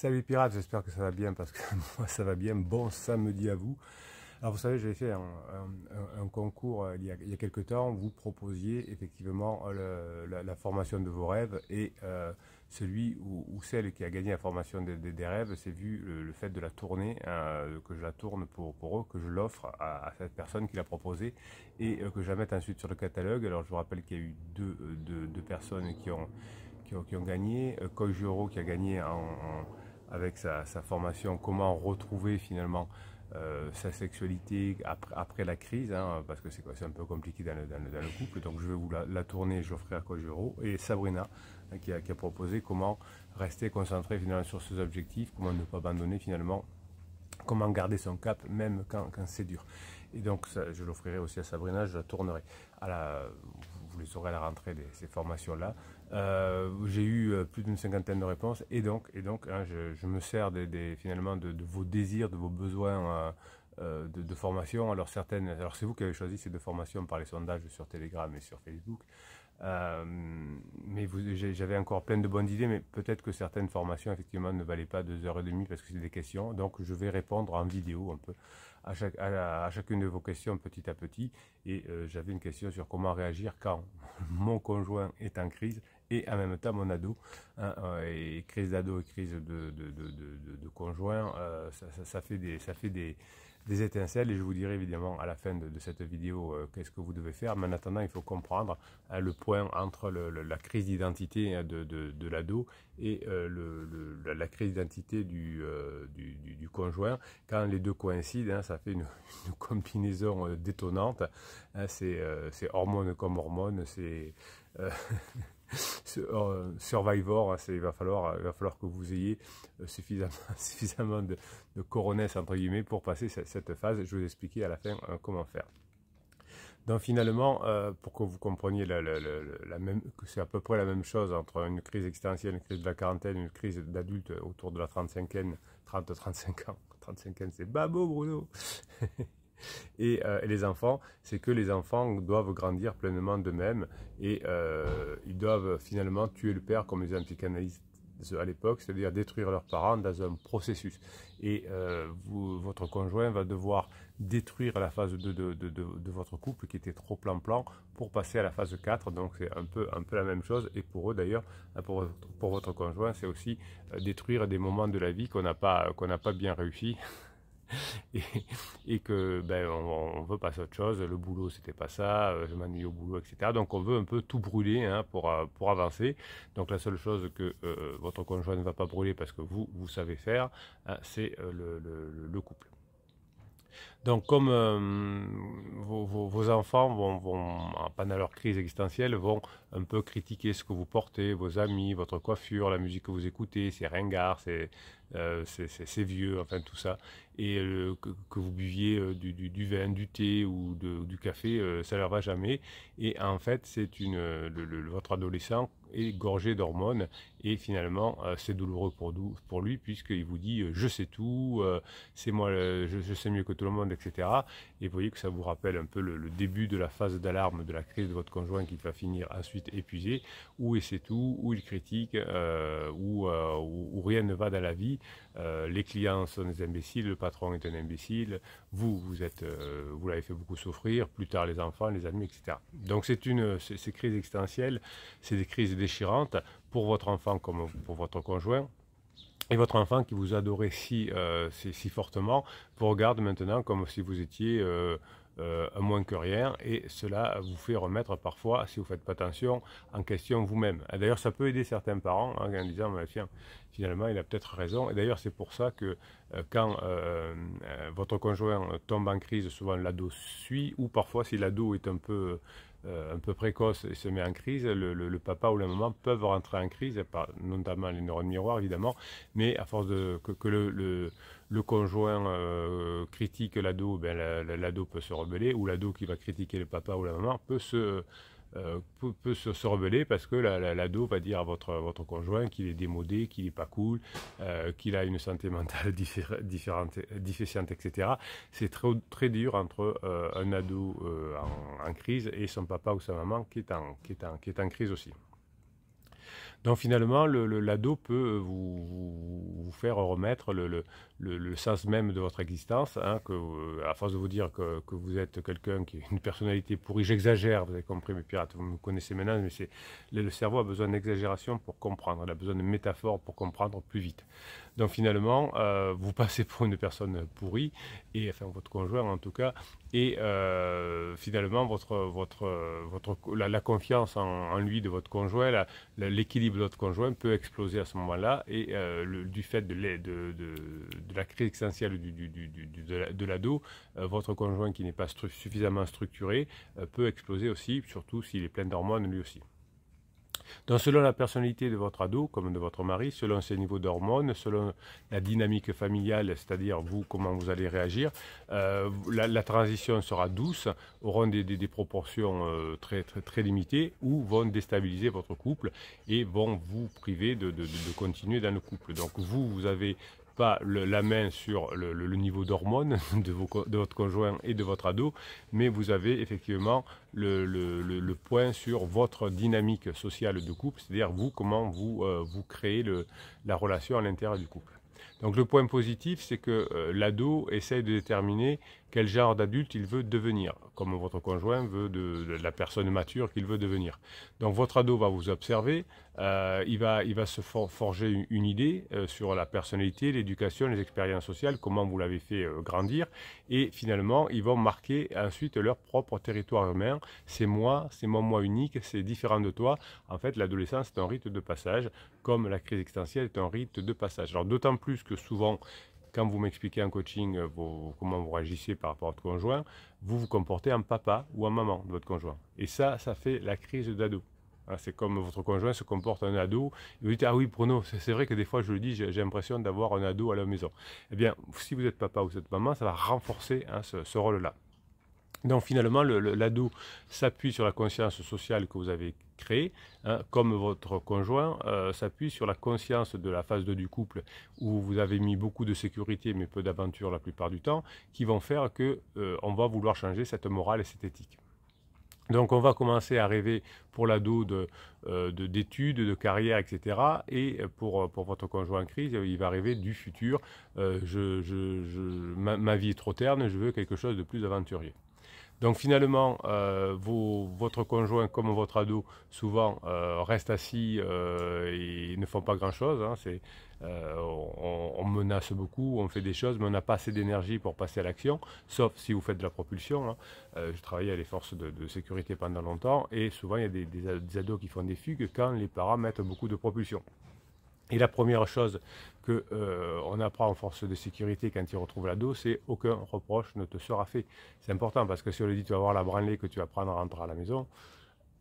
Salut pirates, j'espère que ça va bien parce que moi ça va bien. Bon samedi à vous. Alors vous savez, j'avais fait un, concours euh, il y, a, quelques temps. Vous proposiez effectivement euh, la, formation de vos rêves et euh, celui ou, celle qui a gagné la formation des rêves c'est vu le, fait de la tourner, hein, que je la tourne pour, eux, que je l'offre à, cette personne qui l'a proposé et que je la mette ensuite sur le catalogue. Alors je vous rappelle qu'il y a eu deux, personnes qui ont, qui ont, gagné. Kojioro qui a gagné en avec sa, formation, comment retrouver finalement euh, sa sexualité après, la crise, hein, parce que c'est un peu compliqué dans le, couple. Donc je vais vous la, tourner je l'offrirai à Cojero et Sabrina hein, qui, a, proposé comment rester concentré finalement sur ses objectifs, comment ne pas abandonner finalement, comment garder son cap même quand, c'est dur. Et donc je l'offrirai aussi à Sabrina, je la tournerai. À la, vous les la rentrée de ces formations-là. Euh, j'ai eu euh, plus d'une cinquantaine de réponses et donc, et donc hein, je, je, me sers finalement de, vos désirs, de vos besoins euh, de, de, formation. Alors certaines, alors c'est vous qui avez choisi ces deux formations par les sondages sur Telegram et sur Facebook. Euh, mais j'avais encore plein de bonnes idées, mais peut-être que certaines formations, effectivement, ne valaient pas deux heures et demie parce que c'est des questions. Donc, je vais répondre en vidéo un peu à, chacune de vos questions petit à petit. Et euh, j'avais une question sur comment réagir quand mon conjoint est en crise et en même temps mon ado. Hein, euh, et crise d'ado et crise de, de, conjoint, ça, fait des... Ça fait des des étincelles et je vous dirai évidemment à la fin de, cette vidéo euh, qu'est-ce que vous devez faire. Mais en attendant, il faut comprendre euh, le point entre la crise d'identité de, l'ado et le, la crise d'identité du, du, conjoint. Quand les deux coïncident, hein, ça fait une, combinaison euh, détonnante. Hein, c'est hormone comme hormones c'est... Euh, survivor, il va, falloir, il va falloir que vous ayez euh, suffisamment, suffisamment de, de entre guillemets, pour passer cette, phase. Je vais vous expliquer à la fin euh, comment faire. Donc finalement, pour que vous compreniez la, même, que c'est à peu près la même chose entre une crise existentielle, une crise de la quarantaine, une crise d'adulte autour de la 35e, 30-35 ans. 35e, c'est babo Bruno euh, et, les enfants, c'est que les enfants doivent grandir pleinement d'eux-mêmes et euh, ils doivent finalement tuer le père, comme les psychanalystes à l'époque, c'est-à-dire détruire leurs parents dans un processus. Et euh, votre conjoint va devoir détruire la phase 2 de, votre couple qui était trop plan-plan pour passer à la phase 4. Donc c'est un peu, un peu la même chose. Et pour eux d'ailleurs, pour, votre conjoint, c'est aussi détruire des moments de la vie qu'on n'a pas, qu'on n'a pas bien réussi et, et, que ben, on, veut pas cette autre chose. Le boulot, c'était pas ça. Euh, je m'ennuie au boulot, etc. Donc on veut un peu tout brûler hein, euh, pour, avancer. Donc la seule chose que euh, votre conjoint ne va pas brûler parce que vous, vous savez faire, hein, c'est le, le couple. Donc, comme euh, vos, enfants vont, vont, pendant leur crise existentielle, vont un peu critiquer ce que vous portez, vos amis, votre coiffure, la musique que vous écoutez, c'est ringard, c'est euh, vieux, enfin tout ça. Et euh, que, vous buviez du, vin, du thé ou du café, ça leur va jamais. Et en fait, c'est une, votre adolescent est gorgé d'hormones et finalement c'est douloureux pour, lui puisqu'il vous dit je sais tout, c'est moi, je, sais mieux que tout le monde, etc. Et vous voyez que ça vous rappelle un peu le, début de la phase d'alarme de la crise de votre conjoint qui va finir ensuite épuisé, Ou et c'est tout, où il critique, euh, où, euh, rien ne va dans la vie. Euh, les clients sont des imbéciles, le patron est un imbécile, vous, vous êtes, euh, vous l'avez fait beaucoup souffrir, plus tard les enfants, les amis, etc. Donc c'est une, ces crises existentielles, c'est des crises déchirantes pour votre enfant comme pour votre conjoint et votre enfant qui vous adorait euh, si, si, fortement vous regarde maintenant comme si vous étiez euh, euh, un moins que rien. Et cela vous fait remettre parfois, si vous ne faites pas attention, en question vous-même. D'ailleurs, ça peut aider certains parents hein, en disant, tiens, finalement, il a peut-être raison. Et d'ailleurs, c'est pour ça que quand votre conjoint tombe en crise, souvent l'ado suit, ou parfois si l'ado est un peu euh, un peu précoce et se met en crise, le, papa ou la maman peuvent rentrer en crise, notamment les neurones miroirs évidemment, mais à force de, que, le, le, conjoint euh, critique l'ado, ben, l'ado peut se rebeller, ou l'ado qui va critiquer le papa ou la maman peut se euh, peut, se, se rebeller parce que l'ado va dire à votre, votre conjoint qu'il est démodé, qu'il n'est pas cool, euh, qu'il a une santé mentale différente, déficiente, etc. C'est très, très dur entre euh, un ado en, crise et son papa ou sa maman qui est en, qui est qui est en crise aussi. Donc finalement, l'ado peut vous vous faire remettre le, le, sens même de votre existence, hein, à force de vous dire que, que vous êtes quelqu'un qui est une personnalité pourrie, j'exagère, vous avez compris mes pirates, vous me connaissez maintenant, mais c'est le cerveau a besoin d'exagération pour comprendre, il a besoin de métaphores pour comprendre plus vite. Donc finalement, euh, vous passez pour une personne pourrie, et enfin votre conjoint en tout cas, et euh, finalement votre, votre, votre, la, confiance en, lui de votre conjoint, l'équilibre de votre conjoint peut exploser à ce moment-là, et euh, du fait de, la crise essentielle de l'ado, votre conjoint qui n'est pas suffisamment structuré peut exploser aussi, surtout s'il est plein d'hormones lui aussi. Donc selon la personnalité de votre ado, comme de votre mari, selon ses niveaux d'hormones, selon la dynamique familiale, c'est-à-dire vous, comment vous allez réagir, euh, la, transition sera douce, auront des, proportions euh, très, limitées ou vont déstabiliser votre couple et vont vous priver de continuer dans le couple. Donc vous, vous avez pas la main sur le, niveau d'hormones de, votre conjoint et de votre ado, mais vous avez effectivement le, point sur votre dynamique sociale de couple, c'est-à-dire vous, comment vous, euh, vous créez la relation à l'intérieur du couple. Donc le point positif, c'est que euh, l'ado essaye de déterminer quel genre d'adulte il veut devenir, comme votre conjoint veut de, la personne mature qu'il veut devenir. Donc votre ado va vous observer, euh, il, va, il va se forger une, idée euh, sur la personnalité, l'éducation, les expériences sociales, comment vous l'avez fait grandir, et finalement, ils vont marquer ensuite leur propre territoire humain. C'est moi, c'est mon moi unique, c'est différent de toi. En fait, l'adolescence est un rite de passage, comme la crise existentielle est un rite de passage. Alors d'autant plus souvent, quand vous m'expliquez en coaching euh, comment vous réagissez par rapport à votre conjoint, vous vous comportez en papa ou en maman de votre conjoint. Et ça, ça fait la crise d'ado. Ah, c'est comme votre conjoint se comporte en ado. vous dites, ah oui, Bruno, c'est vrai que des fois, je le dis, j'ai l'impression d'avoir un ado à la maison. Eh bien, si vous êtes papa ou vous êtes maman, ça va renforcer hein, ce rôle-là. Donc finalement, l'ado s'appuie sur la conscience sociale que vous avez créée, hein, comme votre conjoint euh, s'appuie sur la conscience de la phase 2 du couple, où vous avez mis beaucoup de sécurité mais peu d'aventure la plupart du temps, qui vont faire qu'on euh, va vouloir changer cette morale et cette éthique. Donc on va commencer à rêver pour l'ado euh, d'études, de, carrière, etc. Et pour, votre conjoint en crise, il va rêver du futur. ma vie est trop terne, je veux quelque chose de plus aventurier. Donc finalement, euh, votre conjoint comme votre ado, souvent, euh, restent reste assis euh, et ne font pas grand-chose. Hein, on, menace beaucoup, on fait des choses, mais on n'a pas assez d'énergie pour passer à l'action, sauf si vous faites de la propulsion. Hein. je travaillais à les forces de, sécurité pendant longtemps, et souvent, il y a des, des ados qui font des fugues quand les parents mettent beaucoup de propulsion. Et la première chose qu'on euh, apprend en force de sécurité quand ils retrouvent l'ado, c'est aucun reproche ne te sera fait. C'est important parce que si on le dit tu vas avoir la branlée que tu vas prendre à rentrer à la maison,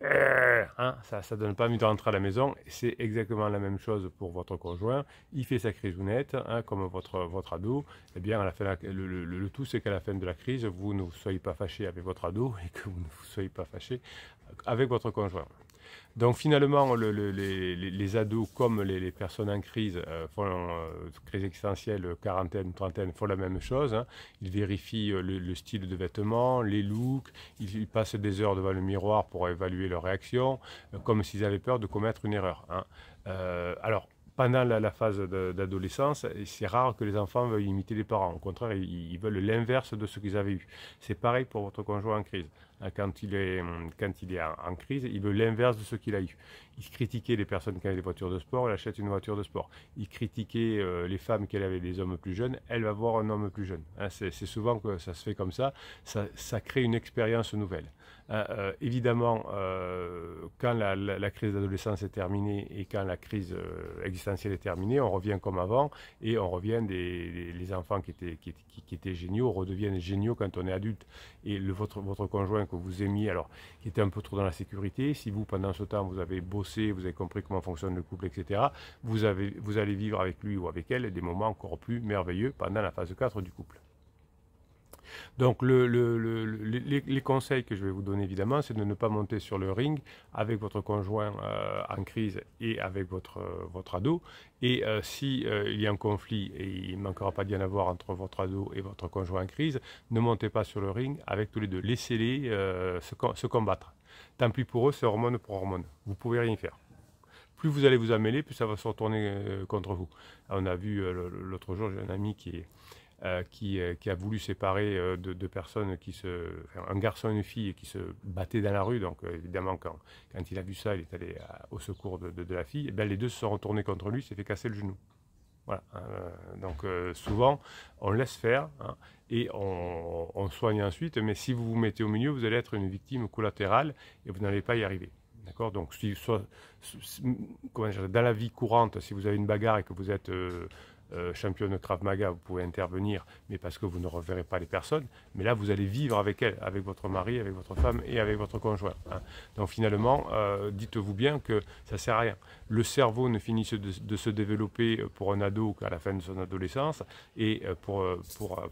euh, hein, ça ne donne pas envie de rentrer à la maison. C'est exactement la même chose pour votre conjoint. Il fait sa crise honnête, hein, comme votre, votre ado. Eh bien, le, tout, c'est qu'à la fin de la crise, vous ne soyez pas fâché avec votre ado et que vous ne soyez pas fâché avec votre conjoint. Donc finalement, les, ados comme les, personnes en crise, euh, font, euh, crise existentielle, quarantaine, trentaine, font la même chose. Hein. Ils vérifient euh, le, style de vêtements, les looks, ils, passent des heures devant le miroir pour évaluer leur réaction, comme s'ils avaient peur de commettre une erreur. Hein. alors, pendant la, phase d'adolescence, c'est rare que les enfants veuillent imiter les parents. Au contraire, ils veulent l'inverse de ce qu'ils avaient eu. C'est pareil pour votre conjoint en crise. Euh, quand il est, hum, quand il est en, crise, il veut l'inverse de ce qu'il a eu. Il critiquait les personnes qui avaient des voitures de sport, elle achète une voiture de sport. Il critiquait euh, les femmes qui avaient des hommes plus jeunes, elle va voir un homme plus jeune. Hein, c'est souvent que ça se fait comme ça, ça crée une expérience nouvelle. Euh, euh, évidemment, euh, quand la, crise d'adolescence est terminée et quand la crise existentielle est terminée, on revient comme avant et on revient des, enfants qui étaient, étaient géniaux redeviennent géniaux quand on est adulte. Et le, votre, votre conjoint que vous aimiez, alors, qui était un peu trop dans la sécurité, si vous, pendant ce temps, vous avez bossé, vous avez compris comment fonctionne le couple, etc., vous, avez, vous allez vivre avec lui ou avec elle des moments encore plus merveilleux pendant la phase 4 du couple. Donc les, conseils que je vais vous donner évidemment, c'est de ne pas monter sur le ring avec votre conjoint euh, en crise et avec votre, euh, votre ado. Et euh, si il y a un conflit, et il ne manquera pas d'y en avoir entre votre ado et votre conjoint en crise, ne montez pas sur le ring avec tous les deux. Laissez-les se, combattre. Tant pis pour eux, c'est hormone pour hormone. Vous ne pouvez rien faire plus vous allez vous amêler, plus ça va se retourner contre vous. On a vu l'autre jour, j'ai un ami qui est, euh, euh, qui, a voulu séparer euh, deux personnes qui se. un garçon et une fille qui se battaient dans la rue. Donc, évidemment, quand, quand, il a vu ça, il est allé au secours de, la fille. Et eh ben, les deux se sont retournés contre lui, s'est fait casser le genou. Voilà. donc, souvent, on laisse faire hein, et on, soigne ensuite. Mais si vous vous mettez au milieu, vous allez être une victime collatérale et vous n'allez pas y arriver. D'accord Donc, soit, dans la vie courante, si vous avez une bagarre et que vous êtes euh, championne de Krav Maga, vous pouvez intervenir, mais parce que vous ne reverrez pas les personnes. Mais là, vous allez vivre avec elle, avec votre mari, avec votre femme et avec votre conjoint. Hein. Donc finalement, euh, dites-vous bien que ça ne sert à rien. Le cerveau ne finit de, se développer pour un ado qu'à la fin de son adolescence et euh, pour,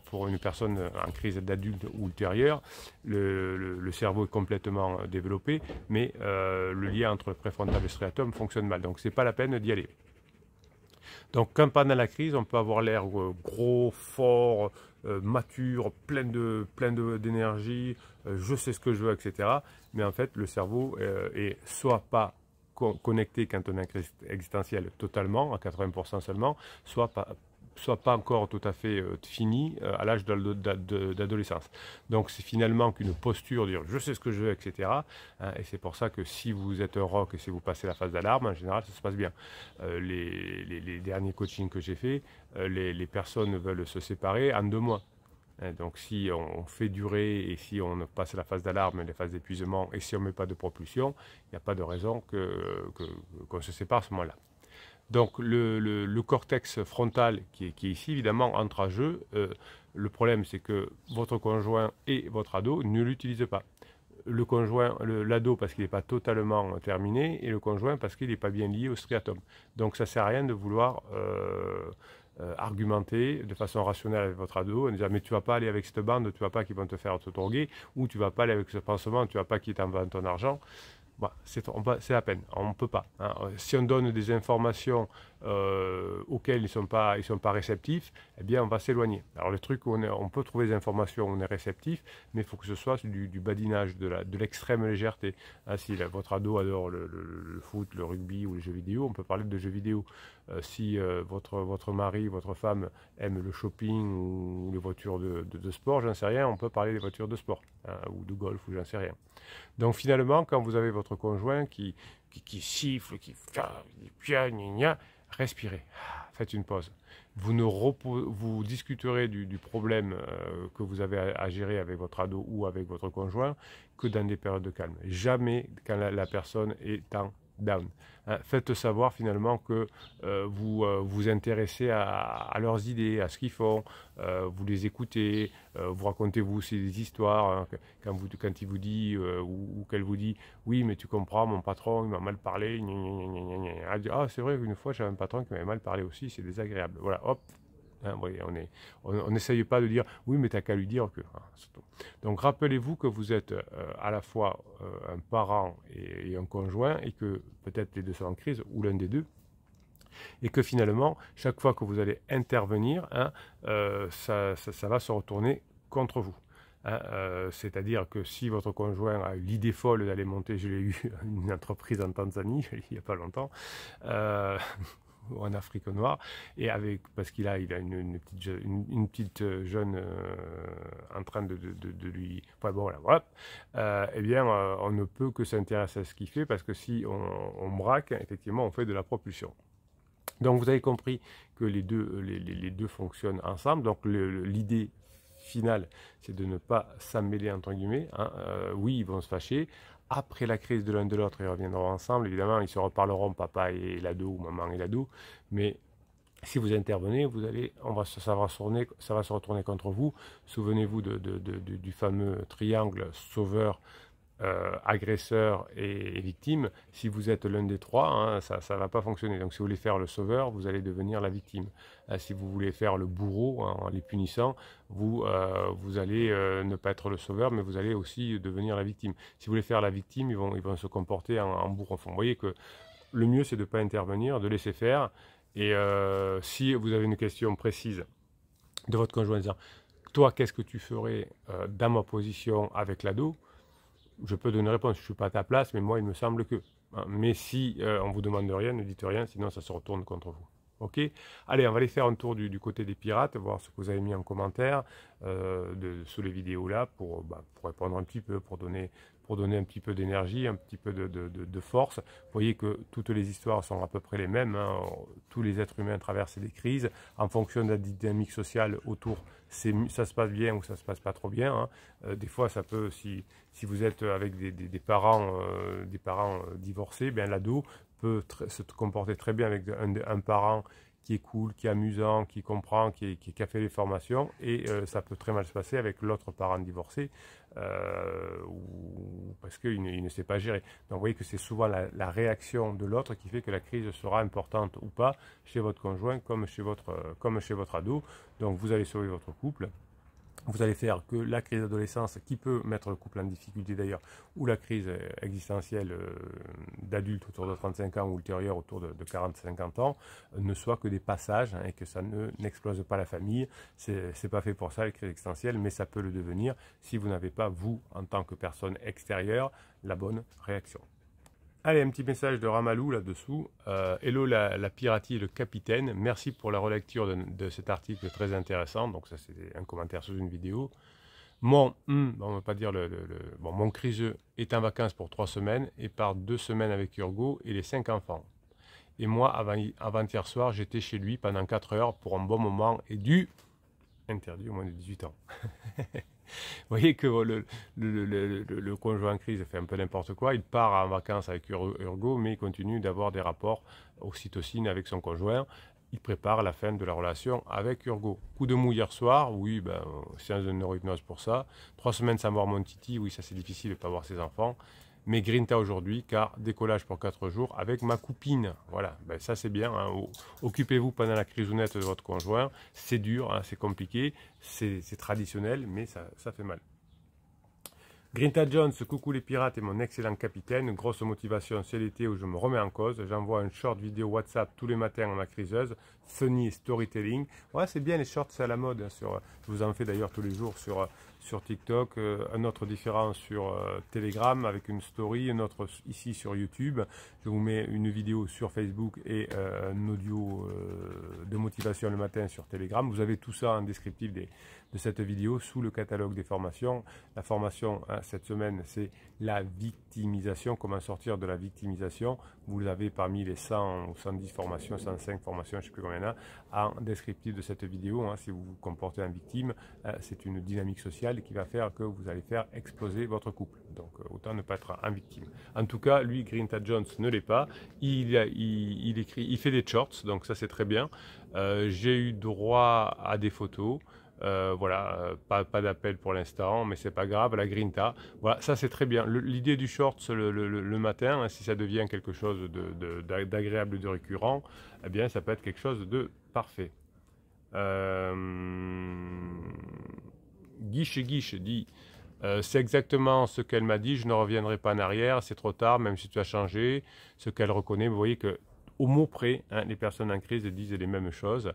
pour, une personne en crise d'adulte ou ultérieure, le, cerveau est complètement développé, mais le lien entre le préfrontal et striatum fonctionne mal. Donc c'est pas la peine d'y aller. Donc, quand pendant la crise, on peut avoir l'air euh, gros, fort, euh, mature, plein de d'énergie, euh, je sais ce que je veux, etc. Mais en fait, le cerveau est soit pas connecté quand on est existentiel totalement, à 80% seulement, soit pas, soit pas encore tout à fait euh, fini euh, à l'âge d'adolescence. Donc c'est finalement qu'une posture, dire je sais ce que je veux, etc. Hein, et c'est pour ça que si vous êtes un rock et si vous passez la phase d'alarme, en général ça se passe bien. Euh, les, derniers coachings que j'ai faits, les, personnes veulent se séparer en deux mois. Hein, donc si on, fait durer et si on passe la phase d'alarme les phases d'épuisement et si on ne met pas de propulsion, il n'y a pas de raison qu'on que, se sépare à ce moment-là. Donc le, cortex frontal qui est, ici, évidemment, entre à jeu. Euh, le problème, c'est que votre conjoint et votre ado ne l'utilisent pas. Le conjoint, l'ado parce qu'il n'est pas totalement terminé, et le conjoint parce qu'il n'est pas bien lié au striatum. Donc ça ne sert à rien de vouloir euh, euh, argumenter de façon rationnelle avec votre ado en disant mais tu ne vas pas aller avec cette bande, tu ne vas pas qu'ils vont te faire te ou tu ne vas pas aller avec ce pansement, tu ne vas pas qu'ils t'envoient ton argent. Bah, c'est, la peine, on ne peut pas. Hein. Euh, si on donne des informations euh, auxquelles ils ne sont, pas, sont pas réceptifs, eh bien on va s'éloigner. Alors le truc on, on peut trouver des informations où on est réceptif, mais il faut que ce soit du, badinage, de, de l'extrême légèreté. Hein. si votre ado adore le, foot, le rugby ou les jeux vidéo, on peut parler de jeux vidéo. Euh, si votre, votre mari, votre femme aime le shopping ou, les voitures de, sport, j'en sais rien, on peut parler des voitures de sport hein, ou de golf ou j'en sais rien. Donc finalement, quand vous avez votre conjoint qui, qui, qui siffle, qui respirez, ah, faites une pause. Vous, ne vous discuterez du, problème euh, que vous avez à, gérer avec votre ado ou avec votre conjoint que dans des périodes de calme. Jamais quand la personne est en down. Hein, faites savoir finalement que euh, vous euh, vous intéressez à, leurs idées, à ce qu'ils font, euh, vous les écoutez, vous racontez vous aussi des histoires. Hein, quand, vous, il vous dit ou, qu'elle vous dit Oui, mais tu comprends, mon patron, il m'a mal parlé. ah, c'est vrai qu'une fois, j'avais un patron qui m'avait mal parlé aussi, c'est désagréable. Voilà, hop, Hein, on n'essaye pas de dire oui, mais t'as qu'à lui dire que. Hein, Donc rappelez-vous que vous êtes euh, à la fois euh, un parent et, un conjoint et que peut-être les deux sont en crise ou l'un des deux. Et que finalement, chaque fois que vous allez intervenir, hein, euh, ça, va se retourner contre vous. C'est-à-dire que si votre conjoint a eu l'idée folle d'aller monter, je l'ai eu, une entreprise en Tanzanie, il n'y a pas longtemps, en Afrique noire, et avec parce qu'il a, il a une, une petite, une, petite euh, jeune euh, en train de, de, lui, enfin bon, voilà, euh, eh bien, on ne peut que s'intéresser à ce qu'il fait parce que si on, braque, effectivement, on fait de la propulsion. Donc vous avez compris que les deux, les, les deux fonctionnent ensemble. Donc l'idée finale, c'est de ne pas s'amêler entre guillemets. Hein. oui, ils vont se fâcher après la crise de l'un de l'autre, ils reviendront ensemble. Évidemment, ils se reparleront, papa et l'ado, ou maman et l'ado. Mais si vous intervenez, vous allez, on va, ça, va se retourner, contre vous. Souvenez-vous du fameux triangle sauveur, euh, agresseur et, victime, si vous êtes l'un des trois, hein, ça ne va pas fonctionner. Donc si vous voulez faire le sauveur, vous allez devenir la victime. Euh, si vous voulez faire le bourreau hein, en les punissant, vous, euh, vous allez ne pas être le sauveur, mais vous allez aussi devenir la victime. Si vous voulez faire la victime, ils vont, ils vont se comporter en, bourreau. vous voyez que le mieux, c'est de ne pas intervenir, de laisser faire. Et si vous avez une question précise de votre conjoint, disant, toi, qu'est-ce que tu ferais dans ma position avec l'ado je peux donner une réponse. Je ne suis pas à ta place, mais moi, il me semble que. Hein, mais si on euh, on vous demande rien, ne dites rien, sinon ça se retourne contre vous. Ok Allez, on va aller faire un tour du, côté des pirates, voir ce que vous avez mis en commentaire euh, sous les vidéos là bah, pour, répondre un petit peu, pour donner, pour donner un petit peu d'énergie, un petit peu de, force. Vous voyez que toutes les histoires sont à peu près les mêmes. Hein. Tous les êtres humains traversent des crises. En fonction de la dynamique sociale autour, ça se passe bien ou ça se passe pas trop bien. Hein. Euh, des fois, ça peut, si, si vous êtes avec des, parents, des parents euh, divorcés, ben l'ado peut se comporter très bien avec un, parent qui est cool, qui est amusant, qui comprend, qui, a fait les formations, et euh, ça peut très mal se passer avec l'autre parent divorcé, euh, ou, parce qu'il ne, sait pas gérer. Donc vous voyez que c'est souvent la, la, réaction de l'autre qui fait que la crise sera importante ou pas chez votre conjoint comme chez votre, euh, comme chez votre ado. Donc vous allez sauver votre couple, vous allez faire que la crise d'adolescence, qui peut mettre le couple en difficulté d'ailleurs, ou la crise euh, existentielle euh, d'adulte autour de 35 ans ou ultérieure autour de, 40-50 ans, euh, ne soit que des passages hein, et que ça ne n'explose pas la famille. C'est pas fait pour ça, la crise existentielle, mais ça peut le devenir si vous n'avez pas, vous, en tant que personne extérieure, la bonne réaction. Allez, un petit message de Ramalou là-dessous. Euh, hello la, piratie et le capitaine. Merci pour la relecture de, cet article très intéressant. Donc ça, c'est un commentaire sous une vidéo. Mon, bon hmm, on va pas dire le, bon, mon criseux est en vacances pour trois semaines et part deux semaines avec Urgo et les cinq enfants. Et moi, avant-hier soir, j'étais chez lui pendant quatre heures pour un bon moment et du interdit au moins de 18 ans. Vous voyez que le, le, conjoint en crise fait un peu n'importe quoi. Il part en vacances avec Urgo, mais il continue d'avoir des rapports oxytocine avec son conjoint. Il prépare la fin de la relation avec Urgo. Coup de mou hier soir, oui, ben, euh, séance de neurohypnose pour ça. Trois semaines sans voir mon titi, oui, ça c'est difficile de ne pas voir ses enfants. Mais Grinta aujourd'hui, car décollage pour 4 jours avec ma coupine. Voilà, ben, ça c'est bien. Hein. Occupez-vous pendant la crise honnête de votre conjoint. C'est dur, hein, c'est compliqué, c'est traditionnel, mais ça, fait mal. Grinta Jones, coucou les pirates et mon excellent capitaine. Grosse motivation, c'est l'été où je me remets en cause. J'envoie une short vidéo WhatsApp tous les matins à ma criseuse. Funny storytelling. Ouais, c'est bien les shorts, c'est à la mode. Hein, sur, je vous en fais d'ailleurs tous les jours sur, euh, sur TikTok, euh, un autre différent sur euh, Telegram avec une story, un autre ici sur YouTube. Je vous mets une vidéo sur Facebook et euh, un audio de motivation le matin sur Telegram. Vous avez tout ça en descriptif des, de cette vidéo sous le catalogue des formations. La formation hein, cette semaine, c'est la victimisation, comment sortir de la victimisation. Vous avez parmi les 100 ou 110 formations, 105 formations, je ne sais plus combien il y en a, en descriptif de cette vidéo. Hein, si vous vous comportez en victime, hein, c'est une dynamique sociale qui va faire que vous allez faire exploser votre couple. Donc euh, autant ne pas être en victime. En tout cas, lui, Grinta Jones ne l'est pas. Il, écrit, il fait des shorts, donc ça c'est très bien. Euh, j'ai eu droit à des photos. Euh, voilà, euh, pas, d'appel pour l'instant, mais c'est pas grave, la grinta. Voilà, ça c'est très bien. L'idée du short le, matin, hein, si ça devient quelque chose d'agréable, de, de, récurrent, eh bien ça peut être quelque chose de parfait. Euh, guiche Guiche dit C'est exactement ce qu'elle m'a dit, je ne reviendrai pas en arrière, c'est trop tard, même si tu as changé. Ce qu'elle reconnaît, vous voyez que au mot près, hein, les personnes en crise disent les mêmes choses.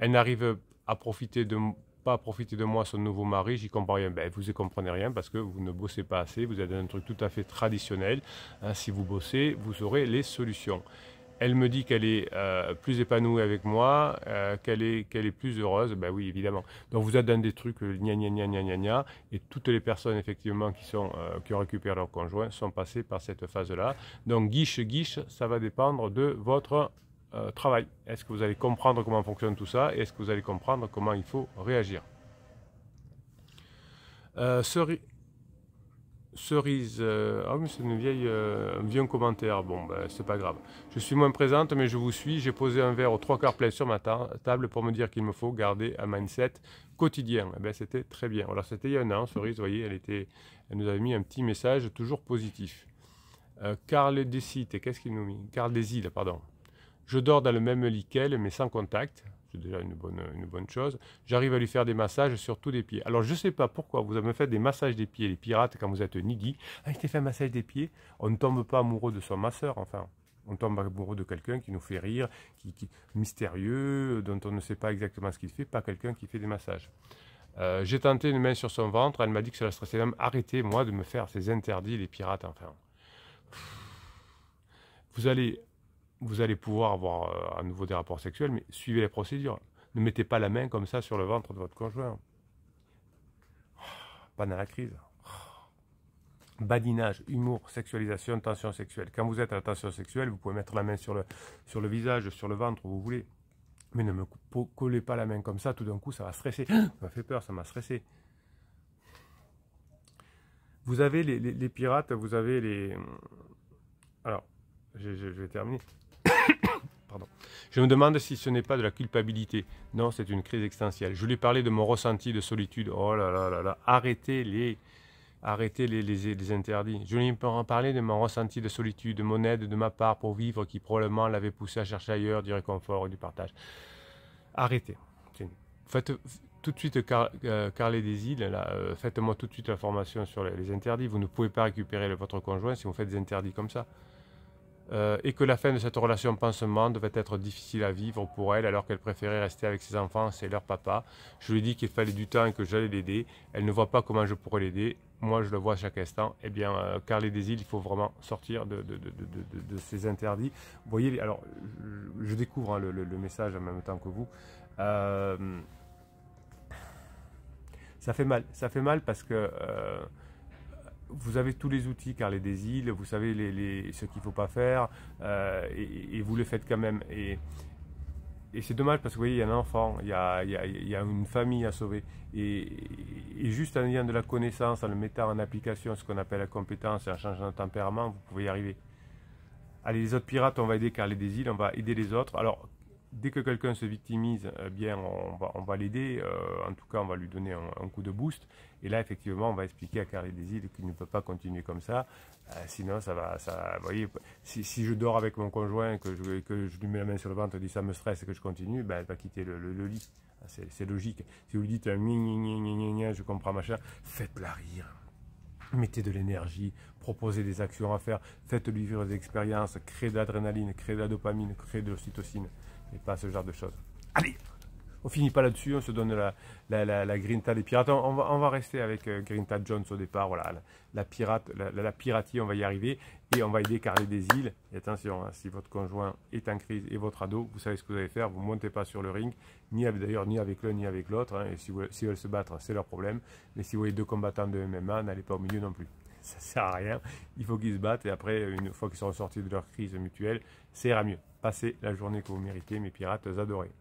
Elles n'arrivent à profiter de pas profiter de moi, son nouveau mari, j'y comprends rien. Ben, vous y comprenez rien parce que vous ne bossez pas assez, vous êtes dans un truc tout à fait traditionnel. Hein, si vous bossez, vous aurez les solutions. Elle me dit qu'elle est euh, plus épanouie avec moi, euh, qu'elle est, qu'elle est plus heureuse. Ben oui, évidemment. Donc vous êtes dans des trucs euh, gna, gna gna gna et toutes les personnes effectivement qui sont qui ont récupéré leur conjoint sont passées par cette phase-là. Donc guiche guiche, ça va dépendre de votre euh, travail Est-ce que vous allez comprendre comment fonctionne tout ça et est-ce que vous allez comprendre comment il faut réagir euh, Cerise, euh, ah c'est une vieille, un vieux commentaire. Bon, ben, c'est pas grave. Je suis moins présente, mais je vous suis. J'ai posé un verre au trois quarts plein sur ma table pour me dire qu'il me faut garder un mindset quotidien. Eh ben, c'était très bien. Alors, c'était il y a un an, Cerise, vous voyez, elle, était, elle nous avait mis un petit message toujours positif. Carl Desite, qu'est-ce qu'il nous met Carl Desile, pardon. Je dors dans le même lit qu'elle, mais sans contact. C'est déjà une bonne, une bonne chose. J'arrive à lui faire des massages, sur tous les pieds. Alors, je ne sais pas pourquoi vous avez fait des massages des pieds, les pirates, quand vous êtes niggy. Ah, je t'ai fait un massage des pieds. On ne tombe pas amoureux de son masseur, enfin. On tombe amoureux de quelqu'un qui nous fait rire, qui, mystérieux, dont on ne sait pas exactement ce qu'il fait, pas quelqu'un qui fait des massages. Euh, j'ai tenté une main sur son ventre, elle m'a dit que cela stressait même. Arrêtez, moi, de me faire ces interdits, les pirates, enfin. Vous allez vous allez pouvoir avoir euh, à nouveau des rapports sexuels, mais suivez les procédures. Ne mettez pas la main comme ça sur le ventre de votre conjoint. Oh, pas dans la crise. Oh. Badinage, humour, sexualisation, tension sexuelle. Quand vous êtes à la tension sexuelle, vous pouvez mettre la main sur le, sur le visage, sur le ventre, où vous voulez. Mais ne me collez pas la main comme ça, tout d'un coup, ça va stresser. Ça m'a fait peur, ça m'a stressé. Vous avez les, pirates, vous avez les... Alors, je vais terminer. Je me demande si ce n'est pas de la culpabilité. Non, c'est une crise existentielle. Je lui parlé de mon ressenti de solitude. Oh là là là là, arrêtez les, arrêtez les, les, interdits. Je lui ai parlé de mon ressenti de solitude, de mon aide de ma part pour vivre qui probablement l'avait poussé à chercher ailleurs du réconfort et du partage. Arrêtez. Faites tout de suite car, euh, Carlet des îles, euh, faites-moi tout de suite la formation sur les, interdits. Vous ne pouvez pas récupérer votre conjoint si vous faites des interdits comme ça. Euh, et que la fin de cette relation pansement devait être difficile à vivre pour elle alors qu'elle préférait rester avec ses enfants et leur papa. Je lui dis qu'il fallait du temps et que j'allais l'aider. Elle ne voit pas comment je pourrais l'aider. Moi, je le vois à chaque instant. Eh bien, euh, car les désirs, il faut vraiment sortir de, de, de, de, ces interdits. Vous voyez, alors, je, découvre hein, le, message en même temps que vous. Euh, ça fait mal. Ça fait mal parce que vous avez tous les outils, car les îles, vous savez les, ce qu'il ne faut pas faire, euh, et, vous le faites quand même. Et, et c'est dommage parce que vous voyez, il y a un enfant, il y a, une famille à sauver. Et, juste en ayant de la connaissance, en le mettant en application, ce qu'on appelle la compétence, et en changeant de tempérament, vous pouvez y arriver. Allez, les autres pirates, on va aider car les des îles, on va aider les autres. Alors, dès que quelqu'un se victimise, eh bien, on va, l'aider. Euh, en tout cas, on va lui donner un, coup de boost. Et là, effectivement, on va expliquer à Carrie des qu'il ne peut pas continuer comme ça. Euh, sinon, ça va. Ça, vous voyez, si, je dors avec mon conjoint, que je, lui mets la main sur le ventre, dis ça me stresse et que je continue, ben, elle va quitter le, lit. Ah, c'est logique. Si vous lui dites un je comprends machin, faites-la rire mettez de l'énergie, proposez des actions à faire, faites-lui vivre des expériences, créez de l'adrénaline, créez de la dopamine, créez de l'ocytocine. Et pas ce genre de choses. Allez, on finit pas là-dessus, on se donne la, la, la, grinta des pirates. On, va, rester avec euh, Grinta Jones au départ, voilà, la, pirate, la, piratie, on va y arriver, et on va aider Carly des îles. Et attention, hein, si votre conjoint est en crise et votre ado, vous savez ce que vous allez faire, vous ne montez pas sur le ring, ni d'ailleurs ni avec l'un ni avec l'autre, hein. et si, vous, veulent se battre, c'est leur problème, mais si vous voyez deux combattants de MMA, n'allez pas au milieu non plus ça sert à rien. Il faut qu'ils se battent et après, une fois qu'ils sont sortis de leur crise mutuelle, ça ira mieux. Passez la journée que vous méritez, mes pirates adorés.